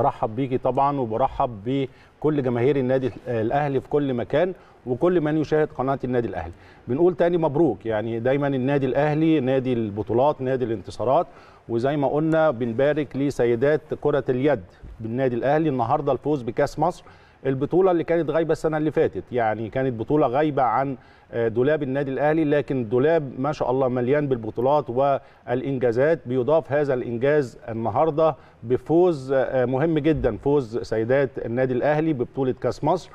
برحب بيكي طبعا وبرحب بكل جماهير النادي الاهلي في كل مكان وكل من يشاهد قناه النادي الاهلي بنقول تاني مبروك يعني دايما النادي الاهلي نادي البطولات نادي الانتصارات وزي ما قلنا بنبارك لسيدات كره اليد بالنادي الاهلي النهارده الفوز بكاس مصر البطوله اللي كانت غايبه السنه اللي فاتت يعني كانت بطوله غايبه عن آه، دولاب النادي الاهلي لكن دولاب ما شاء الله مليان بالبطولات والانجازات بيضاف هذا الانجاز النهارده بفوز آه، آه، مهم جدا فوز سيدات النادي الاهلي ببطوله كاس مصر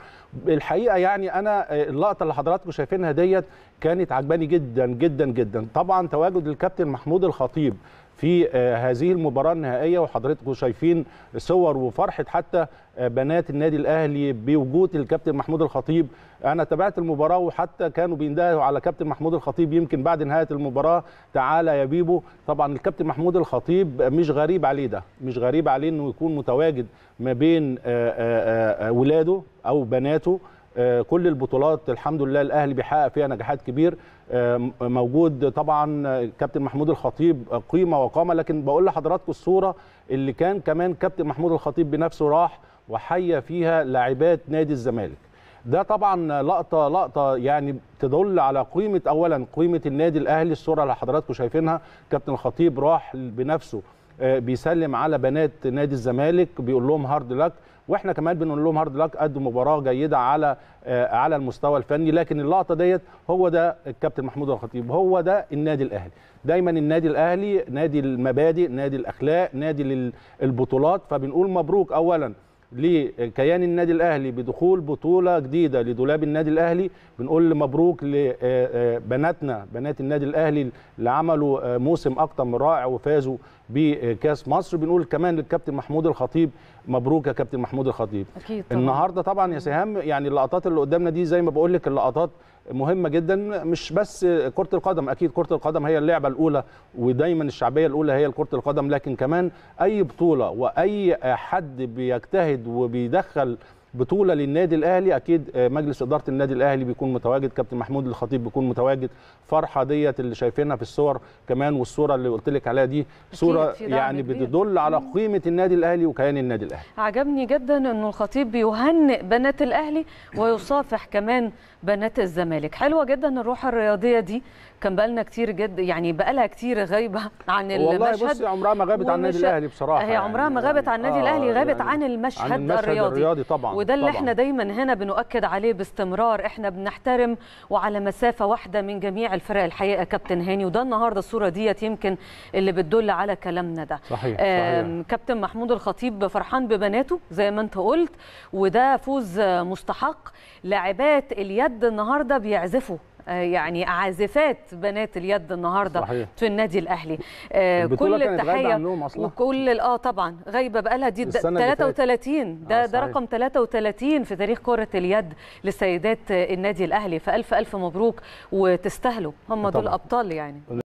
الحقيقه يعني انا اللقطه اللي حضراتكم شايفينها ديت كانت عجباني جدا جدا جدا طبعا تواجد الكابتن محمود الخطيب في آه، هذه المباراة النهائية وحضرتكم شايفين صور وفرحة حتى آه، بنات النادي الأهلي بوجود الكابتن محمود الخطيب أنا تابعت المباراة وحتى كانوا بيندهوا على كابتن محمود الخطيب يمكن بعد نهاية المباراة تعالى يا بيبو طبعا الكابتن محمود الخطيب مش غريب عليه ده مش غريب عليه أنه يكون متواجد ما بين آه، ولاده أو بناته آه، كل البطولات الحمد لله الاهلي بيحقق فيها نجاحات كبير آه، موجود طبعا كابتن محمود الخطيب قيمه وقامه لكن بقول لحضراتكم الصوره اللي كان كمان كابتن محمود الخطيب بنفسه راح وحيا فيها لاعبات نادي الزمالك ده طبعا لقطه لقطه يعني تدل على قيمه اولا قيمه النادي الاهلي الصوره اللي حضراتكم شايفينها كابتن الخطيب راح بنفسه آه، بيسلم على بنات نادي الزمالك بيقول لهم هارد لك واحنا كمان بنقول لهم هارد لك قدوا مباراه جيده على آه، على المستوى الفني لكن اللقطه ديت هو ده الكابتن محمود الخطيب هو ده النادي الاهلي دايما النادي الاهلي نادي المبادئ نادي الاخلاق نادي البطولات فبنقول مبروك اولا لكيان النادي الاهلي بدخول بطوله جديده لدولاب النادي الاهلي بنقول مبروك لبناتنا آه، آه، بنات النادي الاهلي اللي عملوا آه، موسم اكتر من رائع وفازوا بكاس مصر بنقول كمان للكابتن محمود الخطيب مبروك يا كابتن محمود الخطيب أكيد طبعا. النهارده طبعا يا سهام يعني اللقطات اللي قدامنا دي زي ما بقول لك اللقطات مهمه جدا مش بس كره القدم اكيد كره القدم هي اللعبه الاولى ودايما الشعبيه الاولى هي كره القدم لكن كمان اي بطوله واي حد بيجتهد وبيدخل بطوله للنادي الاهلي اكيد آه، مجلس اداره النادي الاهلي بيكون متواجد كابتن محمود الخطيب بيكون متواجد فرحه ديت اللي شايفينها في الصور كمان والصوره اللي قلت لك عليها دي صوره يعني بتدل على قيمه النادي الاهلي وكيان النادي الاهلي عجبني جدا انه الخطيب بيهنئ بنات الاهلي ويصافح كمان بنات الزمالك حلوه جدا الروح الرياضيه دي كان بقالنا كتير جد يعني بقالها كتير غايبه عن المشهد والله بصي عمرها ما غابت عن النادي الاهلي بصراحه هي عمرها يعني ما غابت عن النادي آه الاهلي غابت يعني عن المشهد, عن المشهد الرياضي, الرياضي طبعا وده اللي طبعا. احنا دايما هنا بنؤكد عليه باستمرار احنا بنحترم وعلى مسافه واحده من جميع الفرق الحقيقه كابتن هاني وده النهارده الصوره ديت يمكن اللي بتدل على كلامنا ده صحيح. صحيح. كابتن محمود الخطيب فرحان ببناته زي ما انت قلت وده فوز مستحق لاعبات اليد النهارده بيعزفوا آه، يعني عازفات بنات اليد النهارده صحيح. في النادي الاهلي آه، كل التحيه وكل اه طبعا غايبه بقى لها دي 33 ده آه ده رقم 33 في تاريخ كره اليد لسيدات النادي الاهلي فالف الف مبروك وتستاهلوا هم دول ابطال يعني